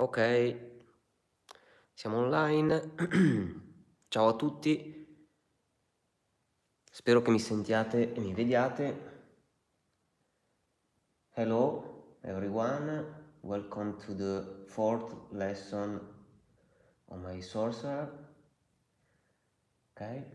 Ok, siamo online. Ciao a tutti. Spero che mi sentiate e mi vediate. Hello everyone, welcome to the fourth lesson on my sorcerer. Ok.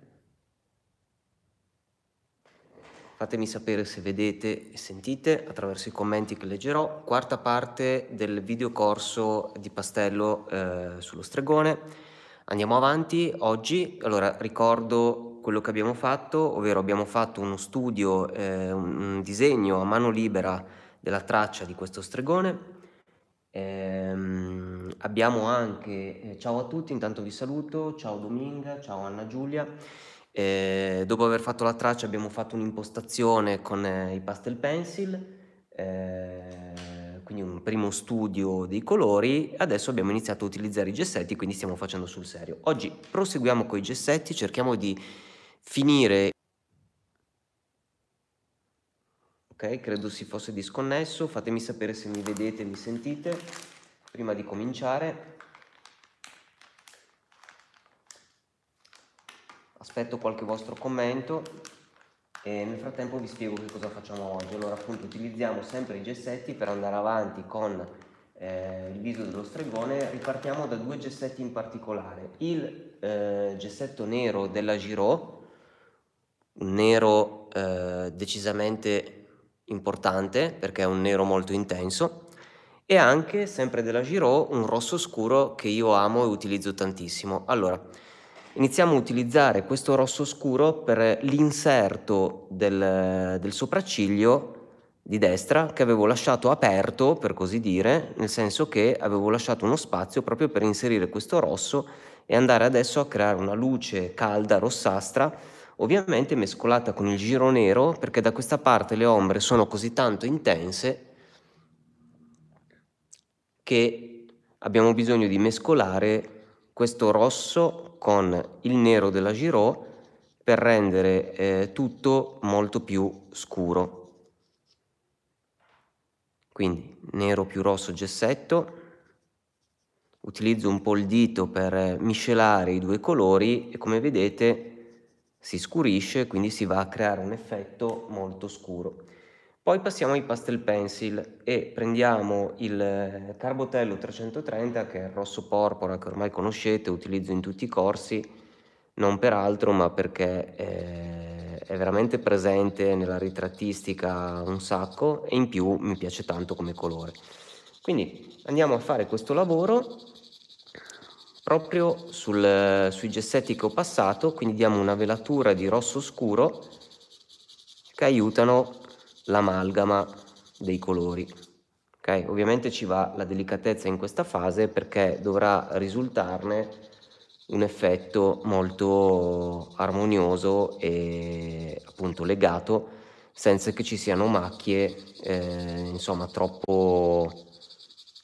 Fatemi sapere se vedete e sentite attraverso i commenti che leggerò. Quarta parte del videocorso di Pastello eh, sullo stregone. Andiamo avanti oggi. Allora, ricordo quello che abbiamo fatto, ovvero abbiamo fatto uno studio, eh, un, un disegno a mano libera della traccia di questo stregone. Eh, abbiamo anche, eh, ciao a tutti, intanto vi saluto, ciao Dominga, ciao Anna Giulia. E eh, dopo aver fatto la traccia abbiamo fatto un'impostazione con eh, i pastel pencil, eh, quindi un primo studio dei colori, adesso abbiamo iniziato a utilizzare i gessetti, quindi stiamo facendo sul serio. Oggi proseguiamo con i gessetti, cerchiamo di finire... Ok, credo si fosse disconnesso, fatemi sapere se mi vedete e mi sentite prima di cominciare. aspetto qualche vostro commento e nel frattempo vi spiego che cosa facciamo oggi. Allora appunto utilizziamo sempre i gessetti per andare avanti con eh, il viso dello stregone, ripartiamo da due gessetti in particolare, il eh, gessetto nero della Giro, un nero eh, decisamente importante perché è un nero molto intenso, e anche sempre della Giro un rosso scuro che io amo e utilizzo tantissimo. Allora, iniziamo a utilizzare questo rosso scuro per l'inserto del, del sopracciglio di destra che avevo lasciato aperto, per così dire, nel senso che avevo lasciato uno spazio proprio per inserire questo rosso e andare adesso a creare una luce calda rossastra, ovviamente mescolata con il giro nero, perché da questa parte le ombre sono così tanto intense che abbiamo bisogno di mescolare questo rosso con il nero della Giro per rendere eh, tutto molto più scuro. Quindi nero più rosso gessetto, utilizzo un po' il dito per eh, miscelare i due colori e come vedete si scurisce, quindi si va a creare un effetto molto scuro. Poi passiamo ai pastel pencil e prendiamo il eh, Carbotello 330 che è il rosso porpora che ormai conoscete, utilizzo in tutti i corsi, non per altro ma perché eh, è veramente presente nella ritrattistica un sacco e in più mi piace tanto come colore. Quindi andiamo a fare questo lavoro proprio sul, eh, sui gessetti che ho passato, quindi diamo una velatura di rosso scuro che aiutano l'amalgama dei colori. Okay? Ovviamente ci va la delicatezza in questa fase perché dovrà risultarne un effetto molto armonioso e appunto legato senza che ci siano macchie eh, insomma troppo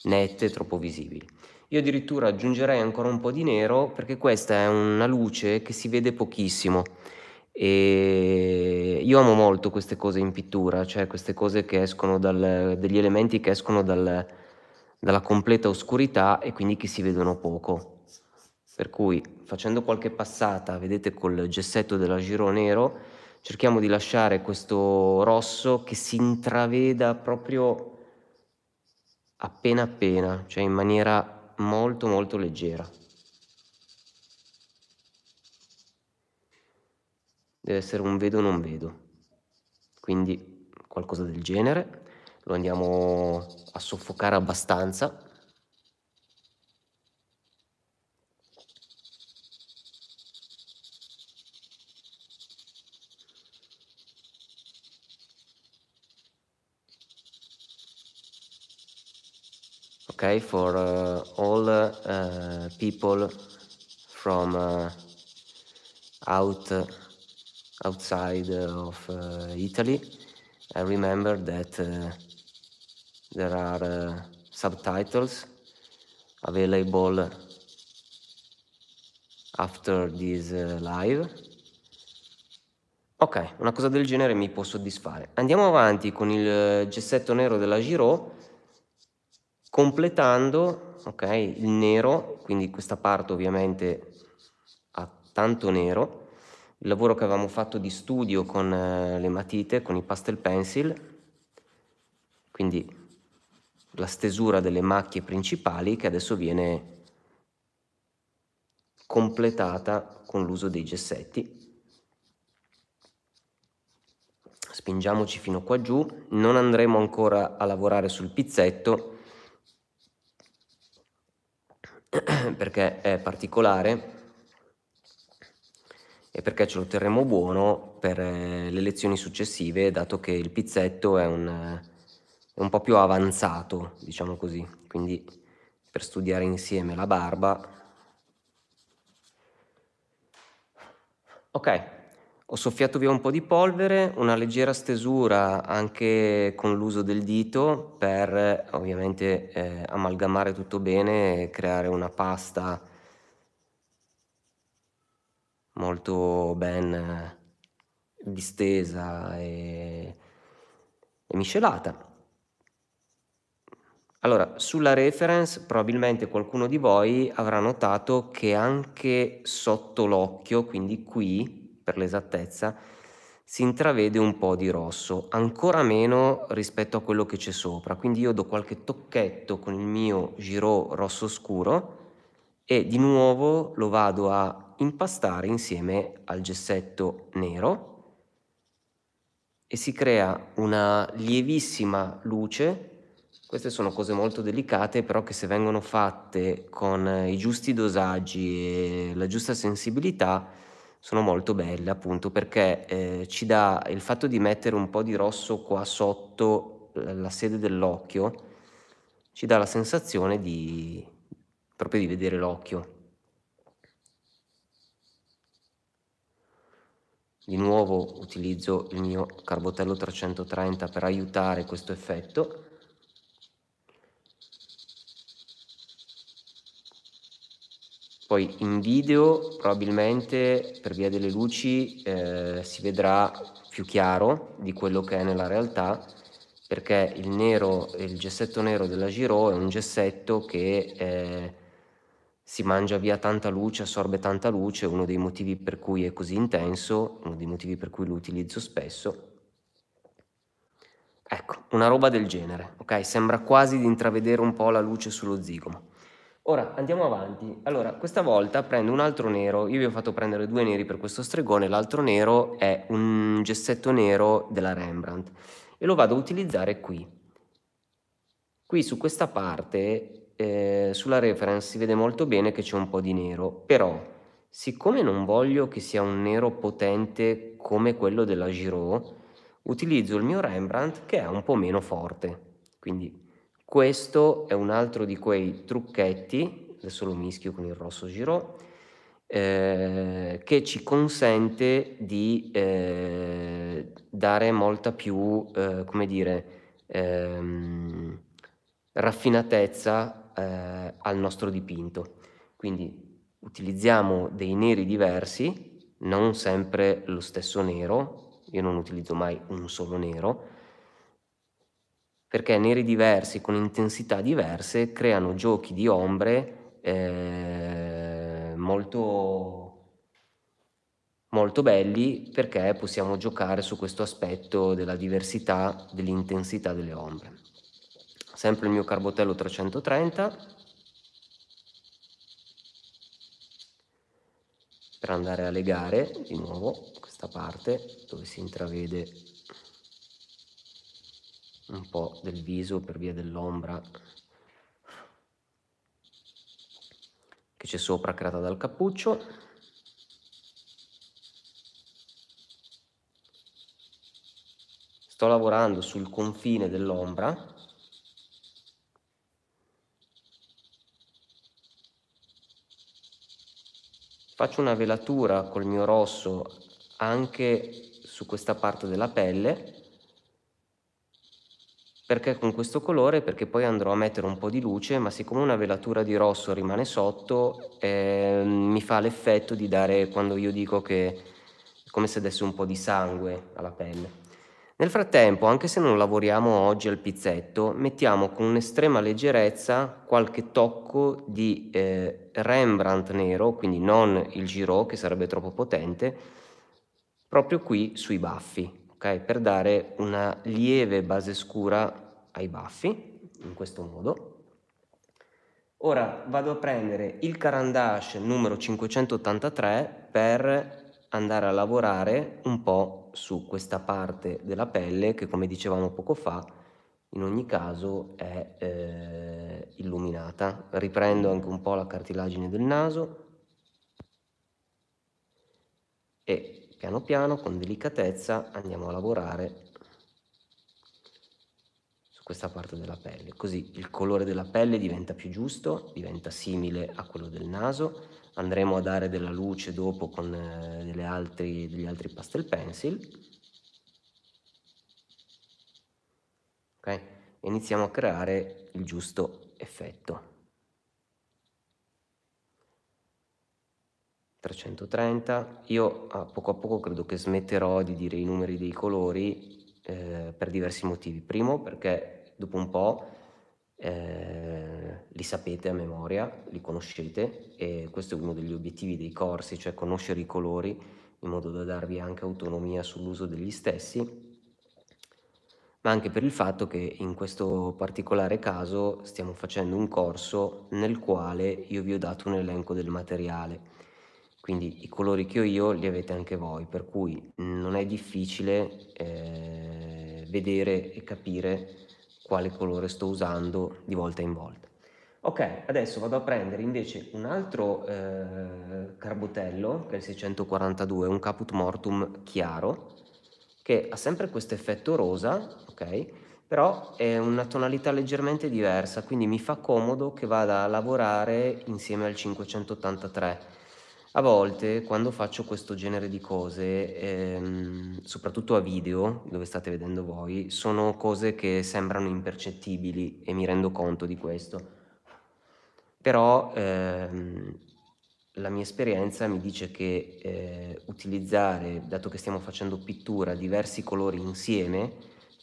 nette, troppo visibili. Io addirittura aggiungerei ancora un po' di nero perché questa è una luce che si vede pochissimo e io amo molto queste cose in pittura, cioè queste cose che escono dal, degli elementi che escono dal, dalla completa oscurità e quindi che si vedono poco. Per cui facendo qualche passata, vedete col gessetto della giro nero, cerchiamo di lasciare questo rosso che si intraveda proprio appena appena, cioè in maniera molto molto leggera. deve essere un vedo non vedo. Quindi qualcosa del genere, lo andiamo a soffocare abbastanza. ok for uh, all uh, people from uh, out outside of uh, Italy. I remember that uh, there are uh, subtitles available after this live. Ok, una cosa del genere mi può soddisfare. Andiamo avanti con il gessetto nero della Giro, completando okay, il nero, quindi questa parte ovviamente ha tanto nero, il lavoro che avevamo fatto di studio con eh, le matite, con i pastel pencil, quindi la stesura delle macchie principali che adesso viene completata con l'uso dei gessetti. Spingiamoci fino qua giù, non andremo ancora a lavorare sul pizzetto perché è particolare e perché ce lo terremo buono per eh, le lezioni successive, dato che il pizzetto è un, eh, è un po' più avanzato, diciamo così. Quindi per studiare insieme la barba. Ok, ho soffiato via un po' di polvere, una leggera stesura anche con l'uso del dito per ovviamente eh, amalgamare tutto bene e creare una pasta molto ben eh, distesa e, e miscelata. Allora, sulla reference probabilmente qualcuno di voi avrà notato che anche sotto l'occhio, quindi qui per l'esattezza, si intravede un po' di rosso, ancora meno rispetto a quello che c'è sopra. Quindi io do qualche tocchetto con il mio giro rosso scuro e di nuovo lo vado a impastare insieme al gessetto nero e si crea una lievissima luce. Queste sono cose molto delicate, però che se vengono fatte con i giusti dosaggi e la giusta sensibilità sono molto belle, appunto, perché eh, ci dà il fatto di mettere un po' di rosso qua sotto eh, la sede dell'occhio, ci dà la sensazione di proprio di vedere l'occhio. Di nuovo utilizzo il mio carbotello 330 per aiutare questo effetto. Poi in video probabilmente per via delle luci eh, si vedrà più chiaro di quello che è nella realtà perché il, nero, il gessetto nero della Giro è un gessetto che eh, si mangia via tanta luce, assorbe tanta luce, uno dei motivi per cui è così intenso, uno dei motivi per cui lo utilizzo spesso. Ecco, una roba del genere, ok? Sembra quasi di intravedere un po' la luce sullo zigomo. Ora andiamo avanti. Allora, questa volta prendo un altro nero. Io vi ho fatto prendere due neri per questo stregone, l'altro nero è un gessetto nero della Rembrandt e lo vado a utilizzare qui. Qui su questa parte eh, sulla reference si vede molto bene che c'è un po' di nero, però siccome non voglio che sia un nero potente come quello della Giro, utilizzo il mio Rembrandt che è un po' meno forte. Quindi questo è un altro di quei trucchetti, adesso lo mischio con il rosso Giro, eh, che ci consente di eh, dare molta più, eh, come dire, ehm, raffinatezza eh, al nostro dipinto. Quindi utilizziamo dei neri diversi, non sempre lo stesso nero, io non utilizzo mai un solo nero, perché neri diversi con intensità diverse creano giochi di ombre eh, molto molto belli perché possiamo giocare su questo aspetto della diversità, dell'intensità delle ombre sempre il mio carbotello 330 per andare a legare di nuovo questa parte dove si intravede un po' del viso per via dell'ombra che c'è sopra creata dal cappuccio sto lavorando sul confine dell'ombra faccio una velatura col mio rosso anche su questa parte della pelle perché con questo colore perché poi andrò a mettere un po' di luce ma siccome una velatura di rosso rimane sotto eh, mi fa l'effetto di dare quando io dico che come se desse un po' di sangue alla pelle nel frattempo, anche se non lavoriamo oggi al pizzetto, mettiamo con un'estrema leggerezza qualche tocco di eh, Rembrandt nero, quindi non il Giro che sarebbe troppo potente, proprio qui sui baffi, okay? per dare una lieve base scura ai baffi, in questo modo. Ora vado a prendere il Carandash numero 583 per andare a lavorare un po' su questa parte della pelle che come dicevamo poco fa in ogni caso è eh, illuminata. Riprendo anche un po' la cartilagine del naso e piano piano con delicatezza andiamo a lavorare su questa parte della pelle. Così il colore della pelle diventa più giusto, diventa simile a quello del naso andremo a dare della luce dopo con eh, altri, degli altri pastel pencil. Okay? E iniziamo a creare il giusto effetto. 330, io a ah, poco a poco credo che smetterò di dire i numeri dei colori eh, per diversi motivi. Primo perché dopo un po' eh, li sapete a memoria, li conoscete e questo è uno degli obiettivi dei corsi, cioè conoscere i colori in modo da darvi anche autonomia sull'uso degli stessi, ma anche per il fatto che in questo particolare caso stiamo facendo un corso nel quale io vi ho dato un elenco del materiale. Quindi i colori che ho io li avete anche voi, per cui non è difficile eh, vedere e capire quale colore sto usando di volta in volta. Ok, adesso vado a prendere invece un altro eh, carbotello, che è il 642, un caput mortum chiaro, che ha sempre questo effetto rosa, ok? Però è una tonalità leggermente diversa, quindi mi fa comodo che vada a lavorare insieme al 583, a volte quando faccio questo genere di cose, ehm, soprattutto a video, dove state vedendo voi, sono cose che sembrano impercettibili e mi rendo conto di questo. Però ehm, la mia esperienza mi dice che eh, utilizzare, dato che stiamo facendo pittura, diversi colori insieme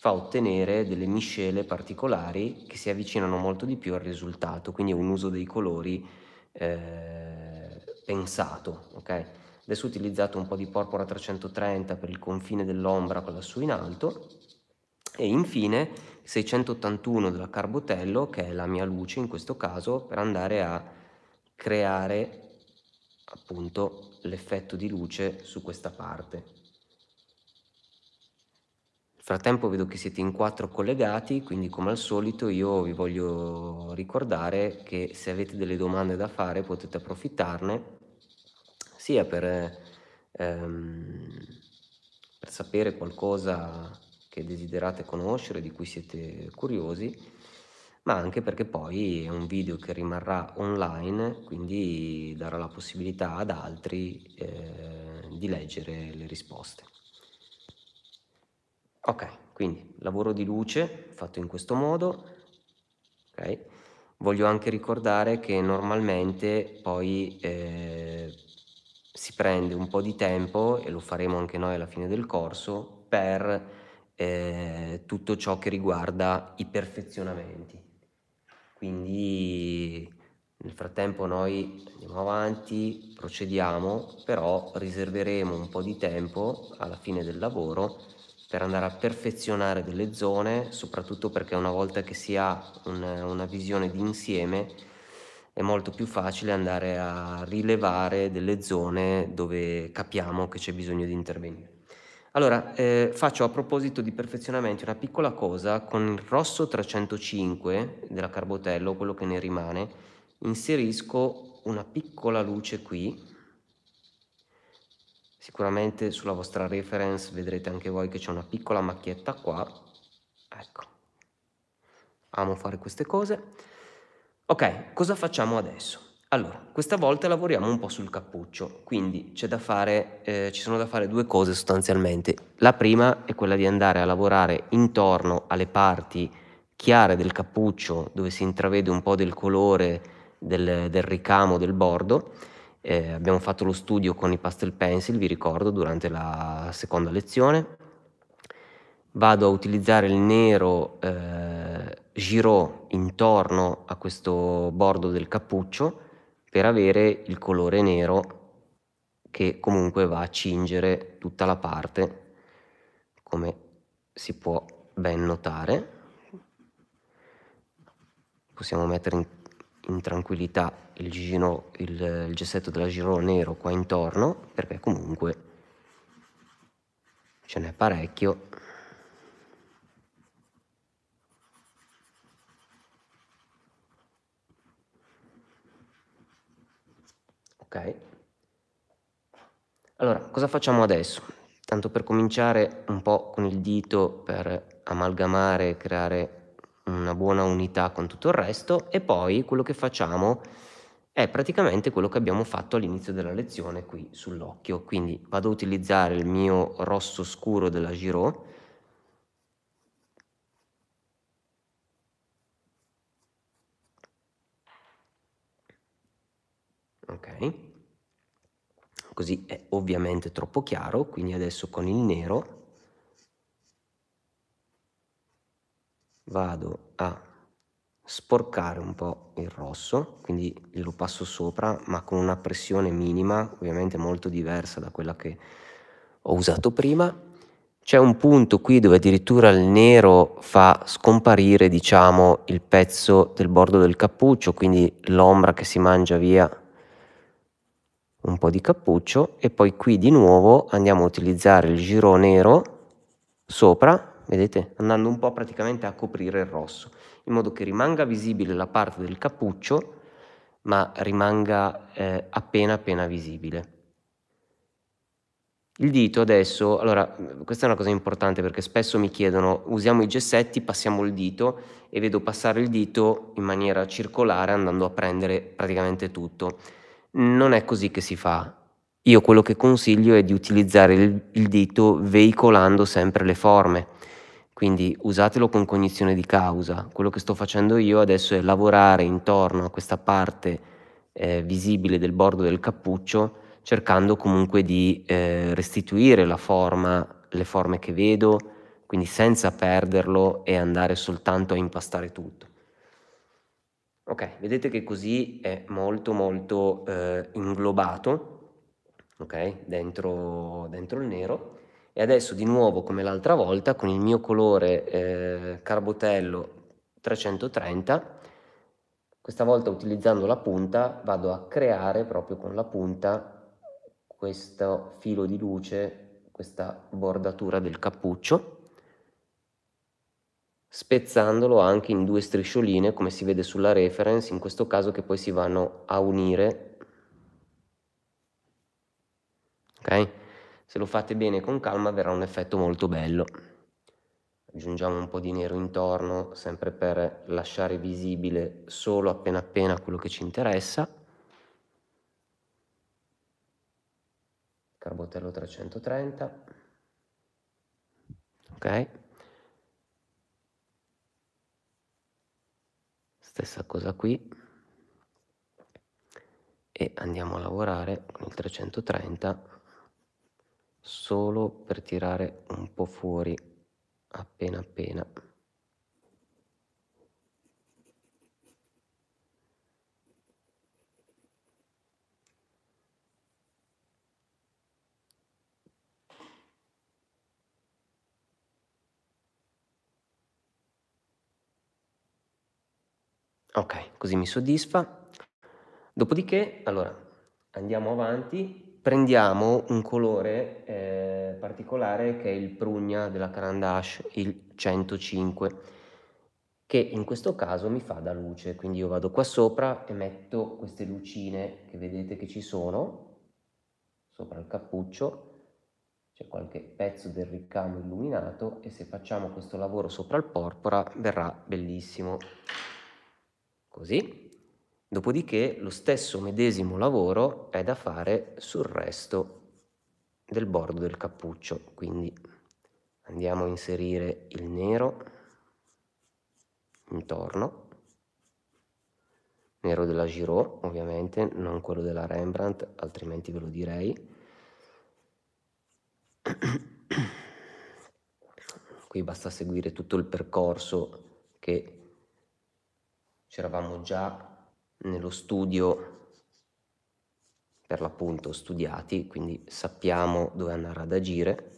fa ottenere delle miscele particolari che si avvicinano molto di più al risultato, quindi è un uso dei colori. Eh, pensato, ok? Adesso ho utilizzato un po' di porpora 330 per il confine dell'ombra qua lassù in alto e infine 681 della Carbotello, che è la mia luce in questo caso, per andare a creare appunto l'effetto di luce su questa parte frattempo vedo che siete in quattro collegati, quindi come al solito io vi voglio ricordare che se avete delle domande da fare potete approfittarne sia per, ehm, per sapere qualcosa che desiderate conoscere, di cui siete curiosi, ma anche perché poi è un video che rimarrà online, quindi darà la possibilità ad altri eh, di leggere le risposte. Ok, quindi lavoro di luce fatto in questo modo. Okay. Voglio anche ricordare che normalmente poi eh, si prende un po' di tempo, e lo faremo anche noi alla fine del corso, per eh, tutto ciò che riguarda i perfezionamenti. Quindi nel frattempo noi andiamo avanti, procediamo, però riserveremo un po' di tempo alla fine del lavoro per andare a perfezionare delle zone, soprattutto perché una volta che si ha un, una visione di insieme è molto più facile andare a rilevare delle zone dove capiamo che c'è bisogno di intervenire. Allora, eh, faccio a proposito di perfezionamenti una piccola cosa con il rosso 305 della Carbotello, quello che ne rimane, inserisco una piccola luce qui Sicuramente sulla vostra reference vedrete anche voi che c'è una piccola macchietta qua. Ecco. Amo fare queste cose. Ok, cosa facciamo adesso? Allora, questa volta lavoriamo un po' sul cappuccio, quindi fare, eh, ci sono da fare due cose sostanzialmente. La prima è quella di andare a lavorare intorno alle parti chiare del cappuccio, dove si intravede un po' del colore del, del ricamo, del bordo, eh, abbiamo fatto lo studio con i pastel pencil, vi ricordo, durante la seconda lezione. Vado a utilizzare il nero eh, girò intorno a questo bordo del cappuccio per avere il colore nero che comunque va a cingere tutta la parte, come si può ben notare. Possiamo mettere in, in tranquillità il, gigino, il, il gessetto della Giro Nero qua intorno perché comunque ce n'è parecchio ok allora cosa facciamo adesso tanto per cominciare un po con il dito per amalgamare creare una buona unità con tutto il resto e poi quello che facciamo è praticamente quello che abbiamo fatto all'inizio della lezione qui sull'occhio, quindi vado a utilizzare il mio rosso scuro della Giro. ok? Così è ovviamente troppo chiaro, quindi adesso con il nero vado a sporcare un po' il rosso, quindi lo passo sopra, ma con una pressione minima, ovviamente molto diversa da quella che ho usato prima. C'è un punto qui dove addirittura il nero fa scomparire, diciamo, il pezzo del bordo del cappuccio, quindi l'ombra che si mangia via un po' di cappuccio e poi qui di nuovo andiamo a utilizzare il giro nero sopra, vedete, andando un po' praticamente a coprire il rosso in modo che rimanga visibile la parte del cappuccio ma rimanga eh, appena appena visibile. Il dito adesso, allora questa è una cosa importante perché spesso mi chiedono usiamo i gessetti, passiamo il dito e vedo passare il dito in maniera circolare andando a prendere praticamente tutto. Non è così che si fa. Io quello che consiglio è di utilizzare il, il dito veicolando sempre le forme quindi usatelo con cognizione di causa. Quello che sto facendo io adesso è lavorare intorno a questa parte eh, visibile del bordo del cappuccio, cercando comunque di eh, restituire la forma, le forme che vedo, quindi senza perderlo e andare soltanto a impastare tutto. Ok, vedete che così è molto molto eh, inglobato, ok, dentro, dentro il nero e adesso di nuovo come l'altra volta con il mio colore eh, carbotello 330 questa volta utilizzando la punta vado a creare proprio con la punta questo filo di luce questa bordatura del cappuccio spezzandolo anche in due striscioline come si vede sulla reference in questo caso che poi si vanno a unire ok se lo fate bene con calma verrà un effetto molto bello. Aggiungiamo un po' di nero intorno, sempre per lasciare visibile solo appena appena quello che ci interessa. Carbotello 330. Ok. Stessa cosa qui e andiamo a lavorare con il 330 solo per tirare un po' fuori appena appena. Ok, così mi soddisfa. Dopodiché, allora, andiamo avanti prendiamo un colore eh, particolare che è il prugna della Carandash, il 105, che in questo caso mi fa da luce, quindi io vado qua sopra e metto queste lucine che vedete che ci sono, sopra il cappuccio, c'è qualche pezzo del ricamo illuminato e se facciamo questo lavoro sopra il porpora verrà bellissimo, così. Dopodiché lo stesso medesimo lavoro è da fare sul resto del bordo del cappuccio, quindi andiamo a inserire il nero intorno, nero della Giraud ovviamente, non quello della Rembrandt, altrimenti ve lo direi. Qui basta seguire tutto il percorso che ci eravamo già nello studio, per l'appunto studiati, quindi sappiamo dove andare ad agire.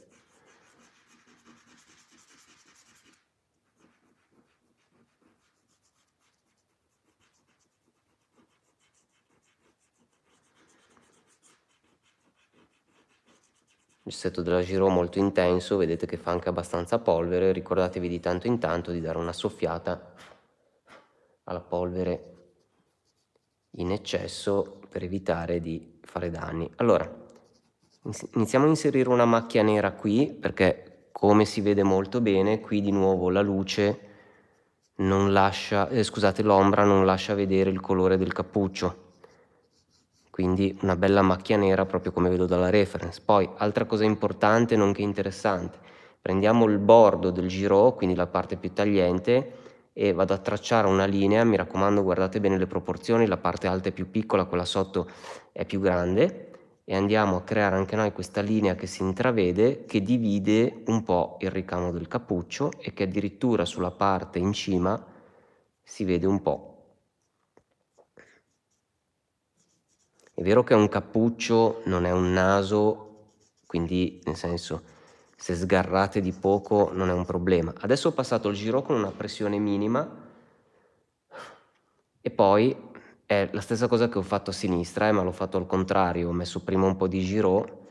il setto della Giro molto intenso, vedete che fa anche abbastanza polvere, ricordatevi di tanto in tanto di dare una soffiata alla polvere in eccesso per evitare di fare danni. Allora, iniziamo a inserire una macchia nera qui perché come si vede molto bene, qui di nuovo la luce non lascia, eh, scusate, l'ombra non lascia vedere il colore del cappuccio. Quindi una bella macchia nera proprio come vedo dalla reference. Poi, altra cosa importante, nonché interessante, prendiamo il bordo del giro, quindi la parte più tagliente, e vado a tracciare una linea, mi raccomando guardate bene le proporzioni, la parte alta è più piccola, quella sotto è più grande e andiamo a creare anche noi questa linea che si intravede che divide un po' il ricamo del cappuccio e che addirittura sulla parte in cima si vede un po'. È vero che è un cappuccio, non è un naso, quindi nel senso se sgarrate di poco non è un problema. Adesso ho passato il giro con una pressione minima e poi è la stessa cosa che ho fatto a sinistra, eh, ma l'ho fatto al contrario, ho messo prima un po' di giro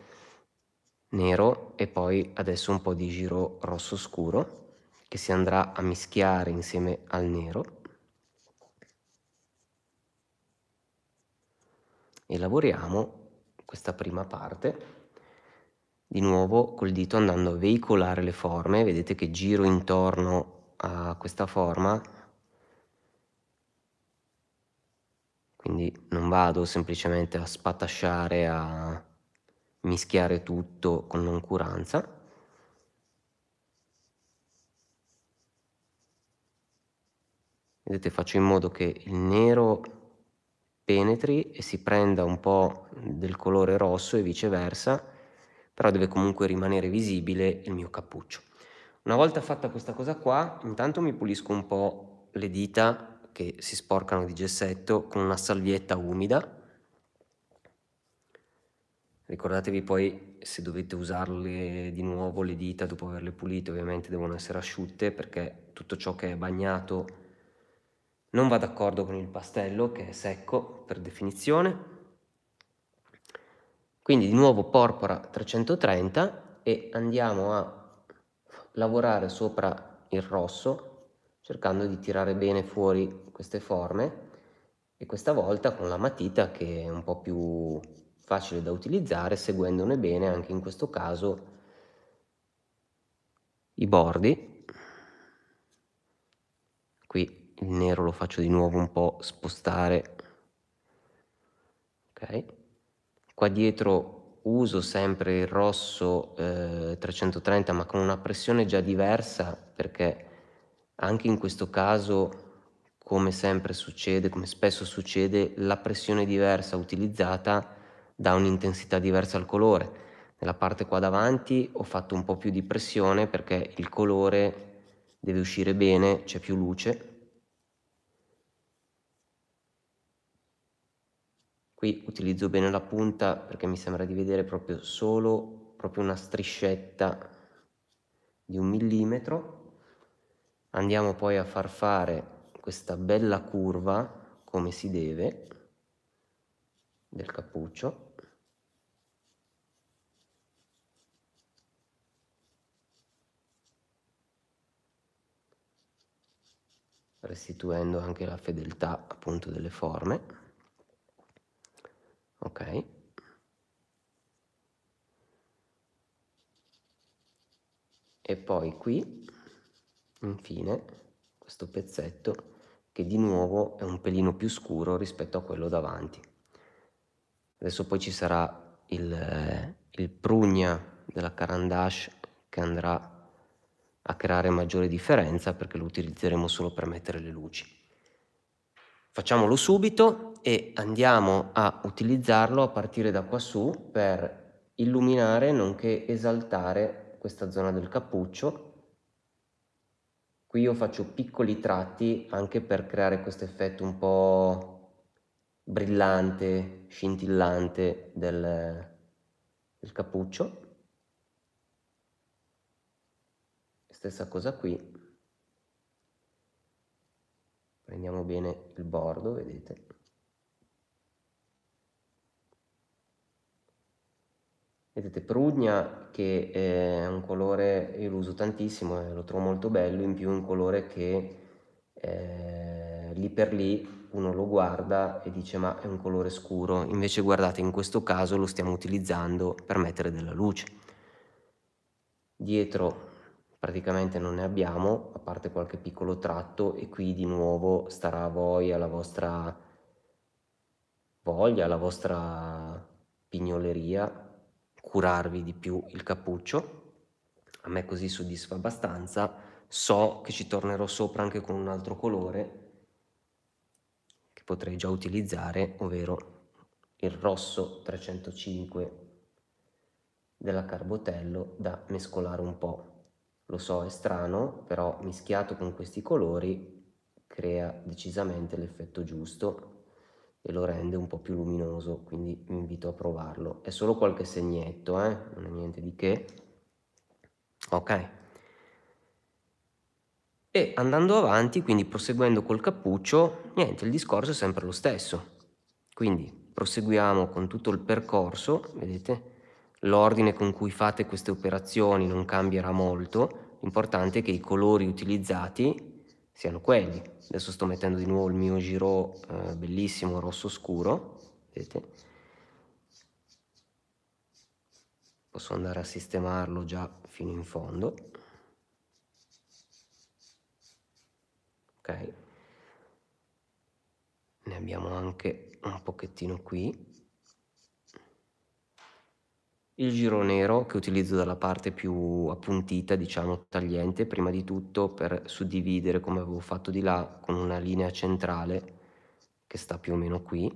nero e poi adesso un po' di giro rosso scuro che si andrà a mischiare insieme al nero. E lavoriamo questa prima parte di nuovo col dito andando a veicolare le forme, vedete che giro intorno a questa forma, quindi non vado semplicemente a spatasciare, a mischiare tutto con noncuranza. Vedete faccio in modo che il nero penetri e si prenda un po' del colore rosso e viceversa però deve comunque rimanere visibile il mio cappuccio. Una volta fatta questa cosa qua, intanto mi pulisco un po' le dita che si sporcano di gessetto con una salvietta umida. Ricordatevi poi se dovete usarle di nuovo le dita dopo averle pulite, ovviamente devono essere asciutte perché tutto ciò che è bagnato non va d'accordo con il pastello che è secco per definizione quindi di nuovo porpora 330 e andiamo a lavorare sopra il rosso cercando di tirare bene fuori queste forme e questa volta con la matita che è un po' più facile da utilizzare seguendone bene anche in questo caso i bordi qui il nero lo faccio di nuovo un po' spostare ok Qua dietro uso sempre il rosso eh, 330 ma con una pressione già diversa perché anche in questo caso come sempre succede, come spesso succede, la pressione diversa utilizzata dà un'intensità diversa al colore. Nella parte qua davanti ho fatto un po' più di pressione perché il colore deve uscire bene, c'è più luce qui utilizzo bene la punta perché mi sembra di vedere proprio solo proprio una striscetta di un millimetro andiamo poi a far fare questa bella curva come si deve del cappuccio restituendo anche la fedeltà appunto delle forme Ok. E poi qui, infine, questo pezzetto che di nuovo è un pelino più scuro rispetto a quello davanti. Adesso poi ci sarà il, eh, il prugna della Carandash che andrà a creare maggiore differenza perché lo utilizzeremo solo per mettere le luci. Facciamolo subito e andiamo a utilizzarlo a partire da quassù per illuminare nonché esaltare questa zona del cappuccio. Qui io faccio piccoli tratti anche per creare questo effetto un po' brillante, scintillante del, del cappuccio. Stessa cosa qui prendiamo bene il bordo vedete vedete prugna che è un colore io lo uso tantissimo e eh, lo trovo molto bello in più un colore che eh, lì per lì uno lo guarda e dice ma è un colore scuro, invece guardate in questo caso lo stiamo utilizzando per mettere della luce. Dietro praticamente non ne abbiamo, a parte qualche piccolo tratto e qui di nuovo starà a voi, alla vostra voglia, alla vostra pignoleria, curarvi di più il cappuccio. A me così soddisfa abbastanza, so che ci tornerò sopra anche con un altro colore che potrei già utilizzare, ovvero il rosso 305 della Carbotello da mescolare un po' Lo so, è strano, però mischiato con questi colori crea decisamente l'effetto giusto e lo rende un po' più luminoso, quindi vi invito a provarlo. È solo qualche segnetto, eh? non è niente di che. Ok. E andando avanti, quindi proseguendo col cappuccio, niente, il discorso è sempre lo stesso. Quindi proseguiamo con tutto il percorso, vedete? l'ordine con cui fate queste operazioni non cambierà molto, l'importante è che i colori utilizzati siano quelli. Adesso sto mettendo di nuovo il mio giro eh, bellissimo rosso scuro, vedete? Posso andare a sistemarlo già fino in fondo. Ok. Ne abbiamo anche un pochettino qui. Il giro nero che utilizzo dalla parte più appuntita, diciamo tagliente, prima di tutto per suddividere come avevo fatto di là con una linea centrale che sta più o meno qui.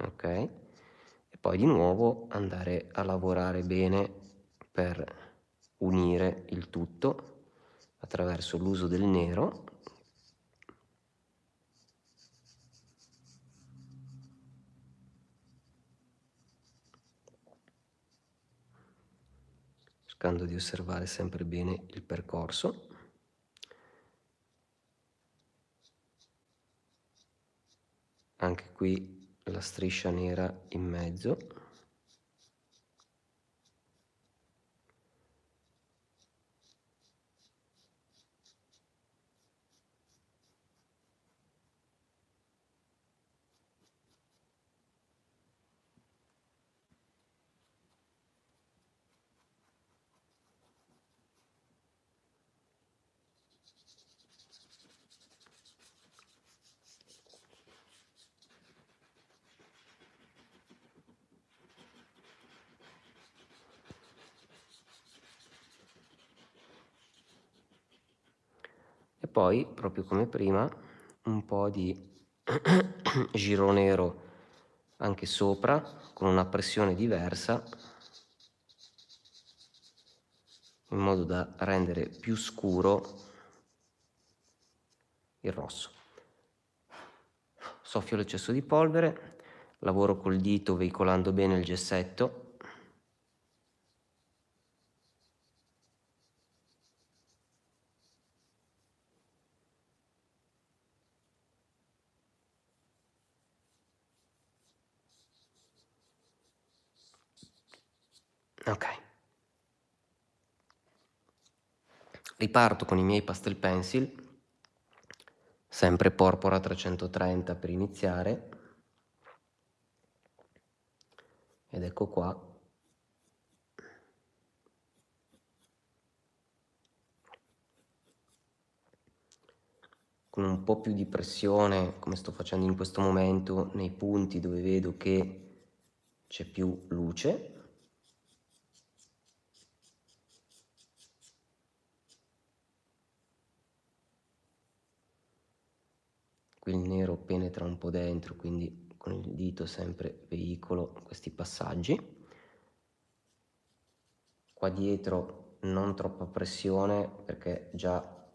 Ok? E poi di nuovo andare a lavorare bene per unire il tutto attraverso l'uso del nero cercando di osservare sempre bene il percorso. Anche qui la striscia nera in mezzo. poi, proprio come prima, un po' di giro nero anche sopra con una pressione diversa in modo da rendere più scuro il rosso. Soffio l'eccesso di polvere, lavoro col dito veicolando bene il gessetto riparto con i miei pastel pencil, sempre porpora 330 per iniziare, ed ecco qua con un po' più di pressione come sto facendo in questo momento nei punti dove vedo che c'è più luce entra un po' dentro, quindi con il dito sempre veicolo questi passaggi. Qua dietro non troppa pressione perché già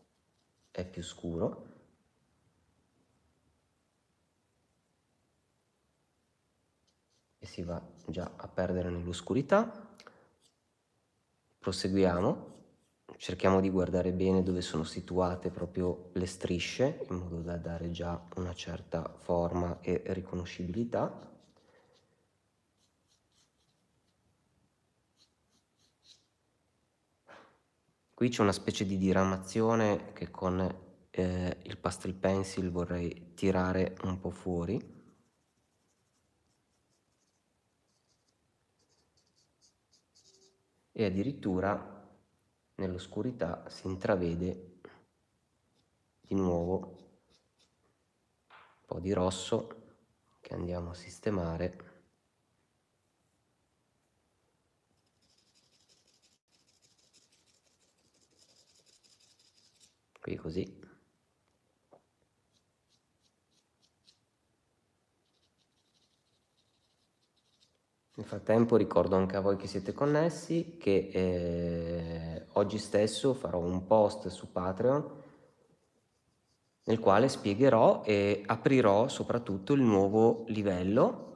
è più scuro. E si va già a perdere nell'oscurità. Proseguiamo cerchiamo di guardare bene dove sono situate proprio le strisce in modo da dare già una certa forma e riconoscibilità qui c'è una specie di diramazione che con eh, il pastel pencil vorrei tirare un po' fuori e addirittura nell'oscurità si intravede di nuovo un po' di rosso che andiamo a sistemare qui così nel frattempo ricordo anche a voi che siete connessi che eh, oggi stesso farò un post su Patreon nel quale spiegherò e aprirò soprattutto il nuovo livello,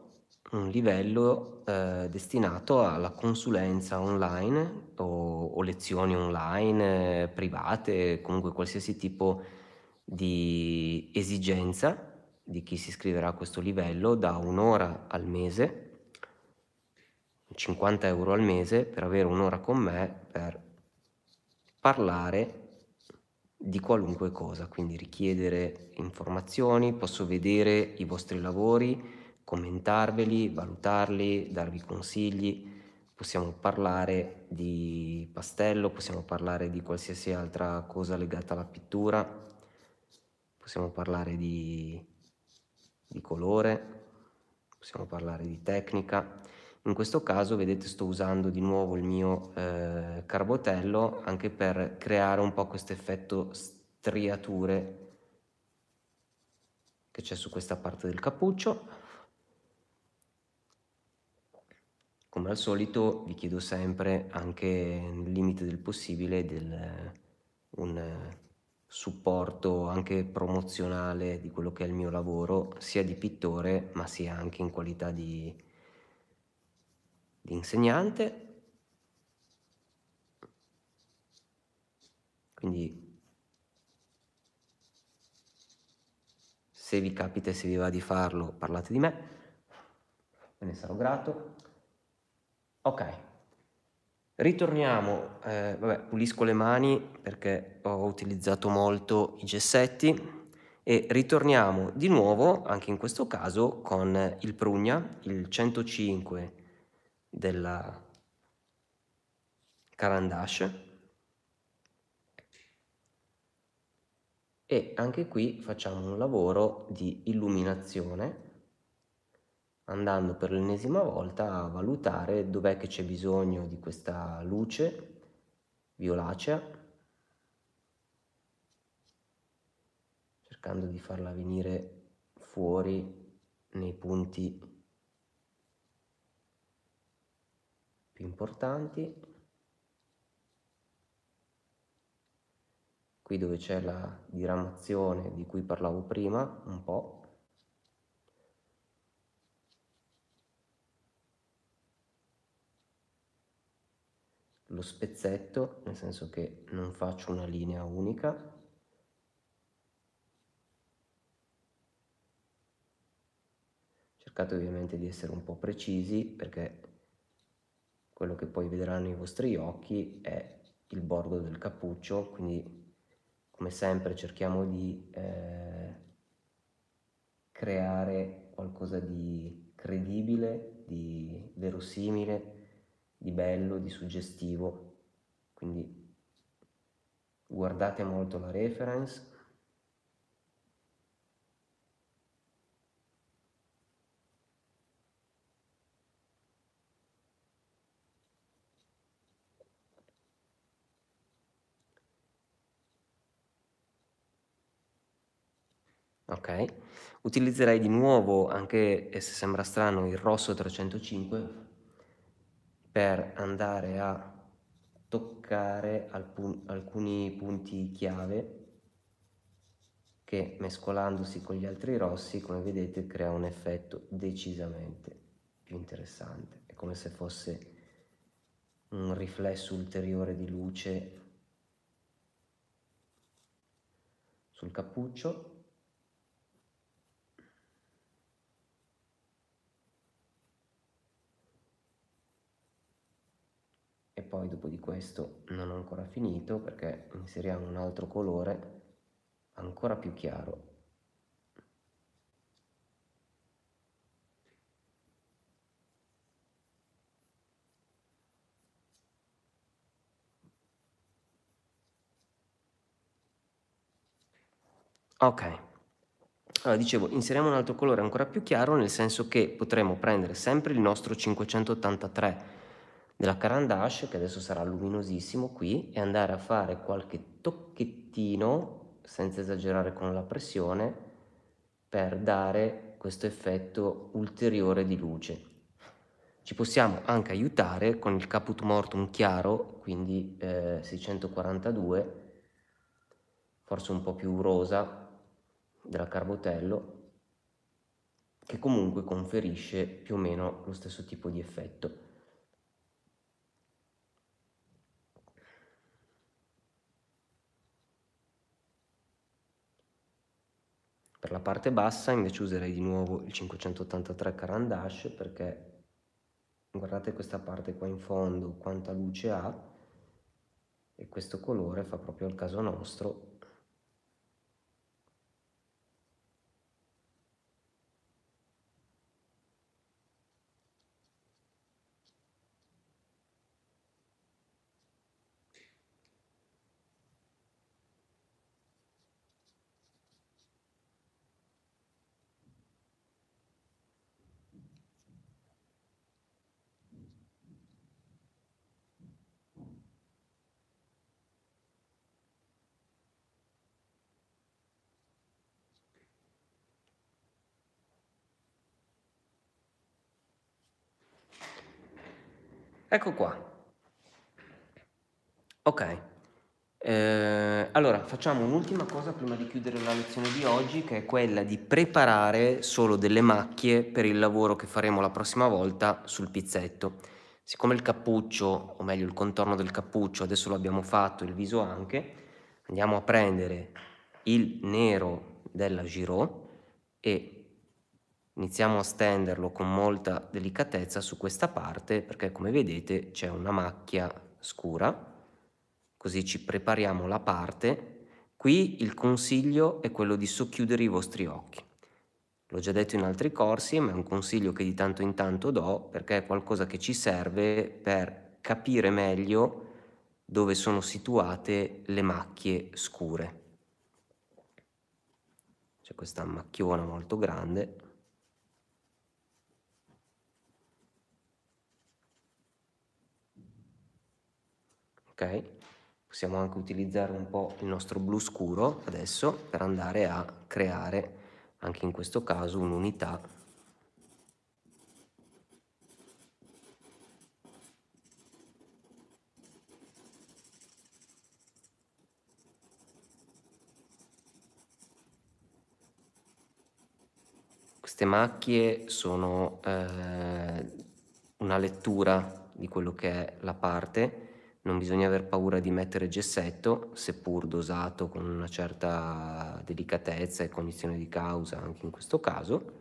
un livello eh, destinato alla consulenza online o, o lezioni online eh, private, comunque qualsiasi tipo di esigenza di chi si iscriverà a questo livello da un'ora al mese, 50 euro al mese per avere un'ora con me per parlare di qualunque cosa, quindi richiedere informazioni, posso vedere i vostri lavori, commentarveli, valutarli, darvi consigli, possiamo parlare di pastello, possiamo parlare di qualsiasi altra cosa legata alla pittura, possiamo parlare di, di colore, possiamo parlare di tecnica. In questo caso, vedete, sto usando di nuovo il mio eh, carbotello anche per creare un po' questo effetto striature che c'è su questa parte del cappuccio. Come al solito vi chiedo sempre, anche nel limite del possibile, del, un supporto anche promozionale di quello che è il mio lavoro, sia di pittore ma sia anche in qualità di l'insegnante, quindi se vi capita e se vi va di farlo parlate di me, me ne sarò grato. Ok, ritorniamo, eh, vabbè pulisco le mani perché ho utilizzato molto i gessetti e ritorniamo di nuovo anche in questo caso con il prugna, il 105 della Carandash e anche qui facciamo un lavoro di illuminazione andando per l'ennesima volta a valutare dov'è che c'è bisogno di questa luce violacea cercando di farla venire fuori nei punti importanti qui dove c'è la diramazione di cui parlavo prima un po' lo spezzetto nel senso che non faccio una linea unica cercate ovviamente di essere un po' precisi perché quello che poi vedranno i vostri occhi è il bordo del cappuccio, quindi come sempre cerchiamo di eh, creare qualcosa di credibile, di verosimile, di bello, di suggestivo, quindi guardate molto la reference, ok? Utilizzerei di nuovo, anche se sembra strano, il rosso 305 per andare a toccare alcun, alcuni punti chiave che mescolandosi con gli altri rossi, come vedete, crea un effetto decisamente più interessante. È come se fosse un riflesso ulteriore di luce sul cappuccio poi dopo di questo non ho ancora finito perché inseriamo un altro colore ancora più chiaro ok allora dicevo inseriamo un altro colore ancora più chiaro nel senso che potremo prendere sempre il nostro 583 della Carandash che adesso sarà luminosissimo qui e andare a fare qualche tocchettino senza esagerare con la pressione per dare questo effetto ulteriore di luce ci possiamo anche aiutare con il caput mortum chiaro quindi eh, 642 forse un po' più rosa della Carbotello che comunque conferisce più o meno lo stesso tipo di effetto Per la parte bassa invece userei di nuovo il 583 Carandash perché guardate questa parte qua in fondo quanta luce ha e questo colore fa proprio al caso nostro Ecco qua. Ok. Eh, allora, facciamo un'ultima cosa prima di chiudere la lezione di oggi, che è quella di preparare solo delle macchie per il lavoro che faremo la prossima volta sul pizzetto. Siccome il cappuccio, o meglio il contorno del cappuccio, adesso lo abbiamo fatto, il viso anche, andiamo a prendere il nero della Giro e Iniziamo a stenderlo con molta delicatezza su questa parte perché come vedete c'è una macchia scura, così ci prepariamo la parte. Qui il consiglio è quello di socchiudere i vostri occhi. L'ho già detto in altri corsi, ma è un consiglio che di tanto in tanto do perché è qualcosa che ci serve per capire meglio dove sono situate le macchie scure. C'è questa macchiona molto grande ok? Possiamo anche utilizzare un po' il nostro blu scuro adesso per andare a creare anche in questo caso un'unità queste macchie sono eh, una lettura di quello che è la parte non bisogna aver paura di mettere gessetto, seppur dosato con una certa delicatezza e cognizione di causa anche in questo caso,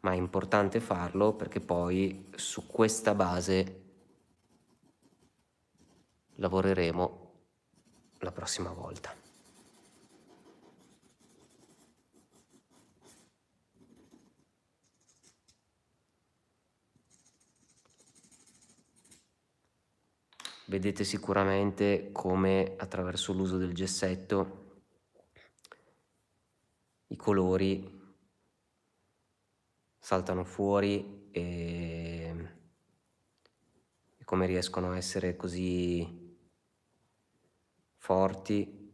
ma è importante farlo perché poi su questa base lavoreremo la prossima volta. vedete sicuramente come attraverso l'uso del gessetto i colori saltano fuori e, e come riescono a essere così forti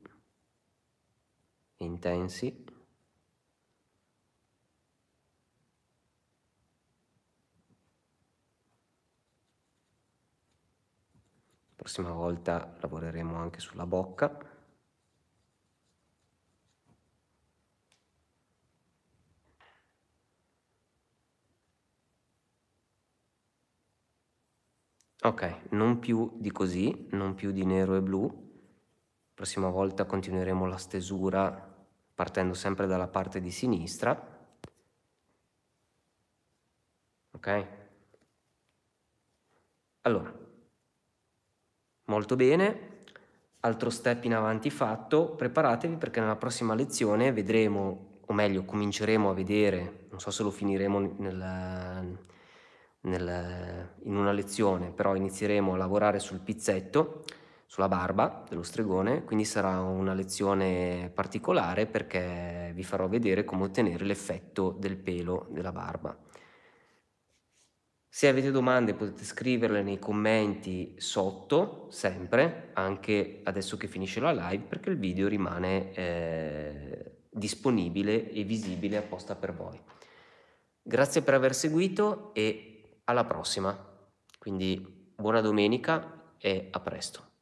e intensi prossima volta lavoreremo anche sulla bocca ok non più di così non più di nero e blu prossima volta continueremo la stesura partendo sempre dalla parte di sinistra ok allora Molto bene, altro step in avanti fatto, preparatevi perché nella prossima lezione vedremo, o meglio cominceremo a vedere, non so se lo finiremo nella, nella, in una lezione, però inizieremo a lavorare sul pizzetto, sulla barba dello stregone, quindi sarà una lezione particolare perché vi farò vedere come ottenere l'effetto del pelo della barba. Se avete domande potete scriverle nei commenti sotto, sempre, anche adesso che finisce la live, perché il video rimane eh, disponibile e visibile apposta per voi. Grazie per aver seguito e alla prossima. Quindi buona domenica e a presto.